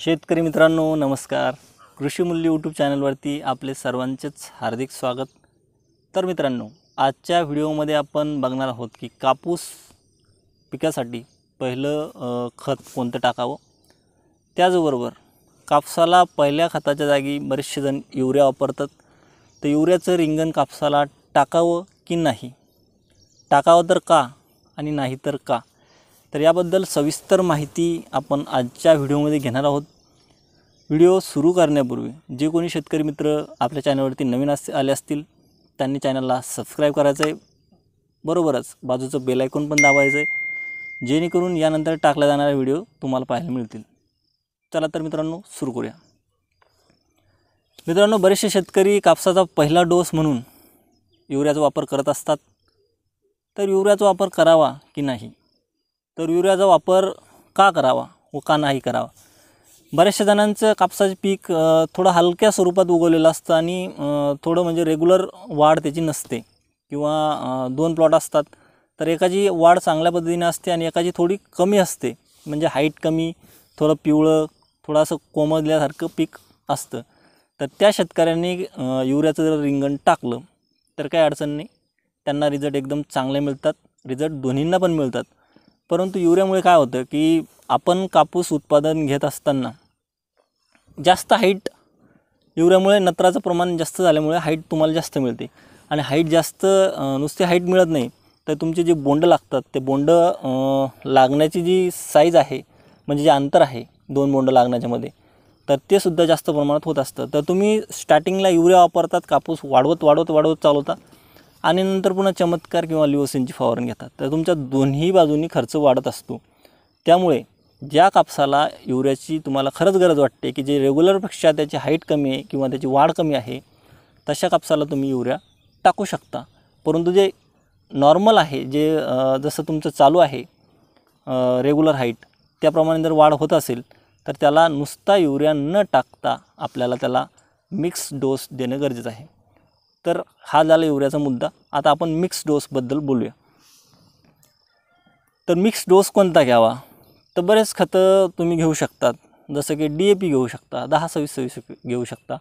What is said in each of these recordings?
शेतकरी मित्रांनो नमस्कार कृषी मूल्य यूट्यूब चॅनलवरती आपले सर्वांचेच हार्दिक स्वागत तर मित्रांनो आजच्या व्हिडिओमध्ये आपण बघणार आहोत की कापूस पिकासाठी पहिलं खत कोणतं टाकावं त्याचबरोबर कापसाला पहिल्या खताच्या जागी बरेचसे जण युरिया वापरतात तर युरियाचं रिंगण कापसाला टाकावं की नाही टाकावं तर का आणि नाही तर का तर याबद्दल सविस्तर माहिती आपण आजच्या व्हिडिओमध्ये घेणार आहोत व्हिडिओ सुरू करण्यापूर्वी जे कोणी शेतकरी मित्र आपल्या चॅनलवरती नवीन अस आले असतील त्यांनी चॅनलला सबस्क्राईब करायचं आहे बरोबरच बाजूचं बेलायकोन पण दाबायचं आहे जेणेकरून यानंतर टाकल्या जाणारा व्हिडिओ तुम्हाला पाहायला मिळतील चला तर मित्रांनो सुरू करूया मित्रांनो बरेचसे शेतकरी कापसाचा पहिला डोस म्हणून युरियाचा वापर करत असतात तर युरियाचा वापर करावा की नाही तर युरियाचा वापर का करावा व का नाही करावा बऱ्याचशा जणांचं कापसाचं पीक थोडं हलक्या स्वरूपात उगवलेलं असतं आणि थोडं म्हणजे रेग्युलर वाढ त्याची नसते किंवा दोन प्लॉट असतात तर एकाची वाढ चांगल्या पद्धतीने असते आणि एकाची थोडी कमी असते म्हणजे हाईट कमी थोडं पिवळं थोडंसं कोमजल्यासारखं पीक असतं तर त्या शेतकऱ्यांनी युरियाचं जर रिंगण टाकलं तर काही अडचण नाही त्यांना रिझल्ट एकदम चांगले मिळतात रिझल्ट दोन्हींना पण मिळतात परंतु युरियामुळे काय होतं की आपण कापूस उत्पादन घेत असताना जास्त हाईट युरियामुळे नत्राचं प्रमाण जास्त झाल्यामुळे हाईट तुम्हाला जास्त मिळते आणि हाईट जास्त नुसते हाईट मिळत नाही तर तुमचे जे बोंड लागतात ते बोंड लागण्याची जी साईज आहे म्हणजे जे अंतर आहे दोन बोंड लागण्याच्यामध्ये तर ते सुद्धा जास्त प्रमाणात होत असतं तर तुम्ही स्टार्टिंगला युरिया वापरतात कापूस वाढवत वाढवत वाढवत चालवता आणि नंतर पुन्हा चमत्कार किंवा लिओसिनची फवारणी घेतात तर तुमच्या दोन्ही बाजूनी खर्च वाढत असतो त्यामुळे ज्या कापसाला युरियाची तुम्हाला खरंच गरज वाटते की जे रेग्युलरपेक्षा त्याची हाईट कमी आहे किंवा त्याची वाढ कमी आहे तशा कापसाला तुम्ही युरिया टाकू शकता परंतु जे नॉर्मल आहे जे जसं तुमचं चालू आहे रेग्युलर हाईट त्याप्रमाणे जर वाढ होत असेल तर त्याला नुसता युरिया न टाकता आपल्याला त्याला मिक्स डोस देणं गरजेचं आहे तर हा झाला युरियाचा मुद्दा आता आपण मिक्स डोसबद्दल बोलूया तर मिक्स डोस कोणता घ्यावा तर बरेच खतं तुम्ही घेऊ शकतात जसं की डी ए पी घेऊ शकता दहा सव्वीस सव्वीस घेऊ शकता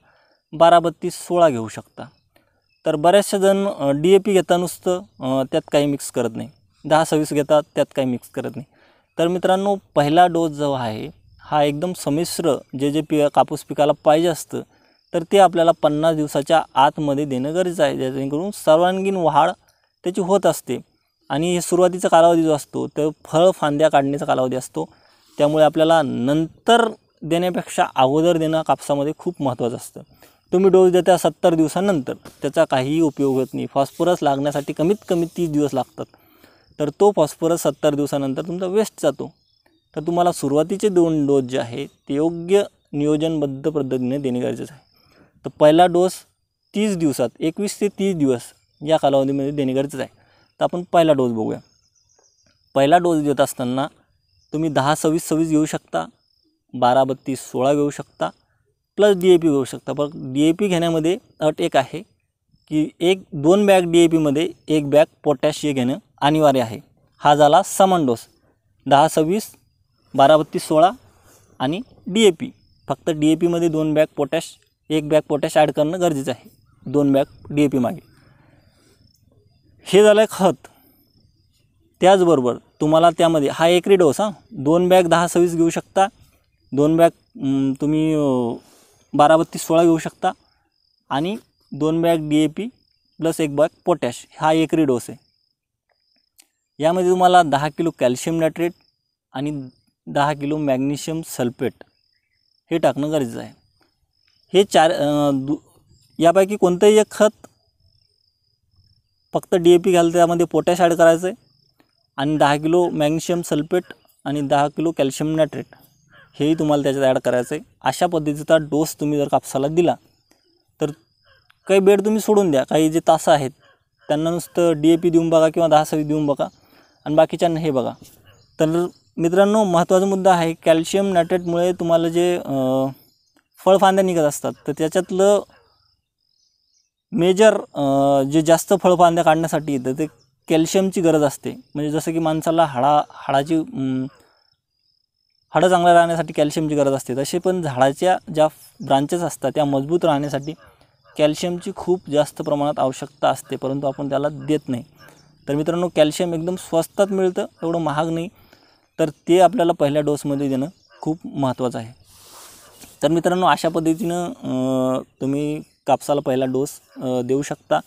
बारा बत्तीस सोळा घेऊ शकता तर बऱ्याचशा जण डी ए पी घेता नुसतं त्यात काही मिक्स करत नाही दहा सव्वीस घेतात त्यात काही मिक्स करत नाही तर मित्रांनो पहिला डोस जो आहे हा एकदम संमिश्र जे जे पि कापूस पिकाला पाहिजे असतं तर ते आपल्याला पन्नास दिवसाच्या आतमध्ये देणं गरजेचं आहे जेणेकरून सर्वांगीण वाढ त्याची होत असते आणि हे सुरुवातीचा कालावधी जो असतो तर फळ फांद्या काढण्याचा कालावधी असतो त्यामुळे आपल्याला नंतर देण्यापेक्षा अगोदर देणं कापसामध्ये खूप महत्त्वाचं असतं तुम्ही डोस देता सत्तर दिवसानंतर त्याचा काहीही उपयोग होत नाही फॉस्फरस लागण्यासाठी कमीत कमी तीस दिवस लागतात तर तो फॉस्फरस सत्तर दिवसानंतर तुमचा वेस्ट जातो तर तुम्हाला सुरुवातीचे दोन डोस जे आहे ते योग्य नियोजनबद्ध पद्धतीने देणे गरजेचं आहे तर पहिला डोस तीस दिवसात एकवीस ते तीस दिवस या कालावधीमध्ये देणे गरजेचं आहे तर आपण पहिला डोस बघूया पहिला डोस देत असताना तुम्ही दहा सव्वीस सव्वीस घेऊ शकता बारा बत्तीस सोळा घेऊ शकता प्लस डी ए पी घेऊ शकता पण डी ए पी घेण्यामध्ये अट एक आहे की एक दोन बॅग डी ए पीमध्ये एक बॅग पोटॅश हे घेणं अनिवार्य आहे हा झाला समान डोस दहा सव्वीस बारा बत्तीस सोळा आणि डी ए पी फक्त डी ए पीमध्ये दोन बॅग पोटॅश एक बॅग पोटॅश ॲड करणं गरजेचं आहे दोन बॅग डी ए पी मागे हे झालं आहे खत त्याचबरोबर तुम्हाला त्यामध्ये हा एकरी डोस हां दोन बॅग दहा सव्वीस घेऊ शकता दोन बॅग तुम्ही बारा बत्तीस सोळा घेऊ शकता आणि दोन bag D A P plus एक बॅग पोटॅश हा एकरी डोस आहे यामध्ये तुम्हाला दहा किलो कॅल्शियम नायट्रेट आणि दहा किलो मॅग्नेशियम सल्फेट हे टाकणं गरजेचं आहे हे चार दु यापैकी कोणतंही एक खत फक्त डी ए पी घ्याल त्यामध्ये पोटॅश ॲड करायचं आहे आणि दहा किलो मॅग्नेशियम सल्फेट आणि दहा किलो कॅल्शियम नायट्रेट हेही तुम्हाला त्याच्यात ॲड करायचं आहे अशा पद्धतीचा डोस तुम्ही जर कापसाला दिला तर काही बेड तुम्ही सोडून द्या काही जे तासं आहेत त्यांना नुसतं डी ए पी देऊन बघा किंवा दहा सवी देऊन बघा आणि बाकीच्यांना हे बघा तर मित्रांनो महत्त्वाचा मुद्दा आहे कॅल्शियम नायट्रेटमुळे तुम्हाला जे फळफांद्या निघत असतात तर त्याच्यातलं मेजर जे जास्त फळफांद्या काढण्यासाठी येतं ते कॅल्शियमची गरज असते म्हणजे जसं की माणसाला हाडा हाडाची हाडं चांगल्या राहण्यासाठी कॅल्शियमची गरज असते तसे पण झाडाच्या ज्या ब्रांचेस असतात त्या मजबूत राहण्यासाठी कॅल्शियमची खूप जास्त प्रमाणात आवश्यकता असते परंतु आपण त्याला देत नाही तर मित्रांनो कॅल्शियम एकदम स्वस्तात मिळतं एवढं महाग नाही तर ते आपल्याला पहिल्या डोसमध्ये देणं खूप महत्त्वाचं आहे तर मित्रांनो अशा पद्धतीनं तुम्ही कापसाला पहिला डोस देऊ शकता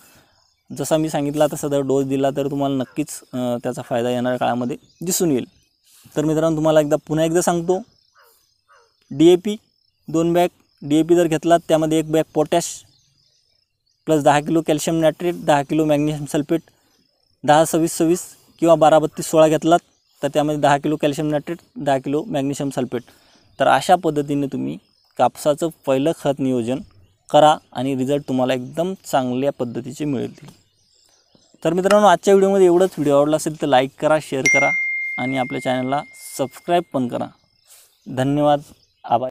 जसा मी सांगितला तसा जर डोस दिला तर तुम्हाला नक्कीच त्याचा फायदा येणाऱ्या काळामध्ये दिसून येईल तर मित्रांनो तुम्हाला एकदा पुन्हा एकदा सांगतो डी ए पी दोन बॅग डी ए पी जर घेतलात त्यामध्ये एक बॅग पोटॅश प्लस दहा किलो कॅल्शियम नायट्रेट दहा किलो मॅग्नेशियम सल्फेट दहा सव्वीस सव्वीस किंवा बारा बत्तीस सोळा घेतलात तर त्यामध्ये दहा किलो कॅल्शियम नायट्रेट दहा किलो मॅग्नेशियम सल्फेट तर अशा पद्धतीने तुम्ही कापसाचं पहिलं खत नियोजन करा आणि रिझल्ट तुम्हाला एकदम चांगल्या पद्धतीचे मिळतील तर मित्रांनो आजच्या व्हिडिओमध्ये एवढंच व्हिडिओ आवडला असेल तर लाईक करा शेअर करा आणि आपल्या चॅनलला सबस्क्राईब पण करा धन्यवाद आभार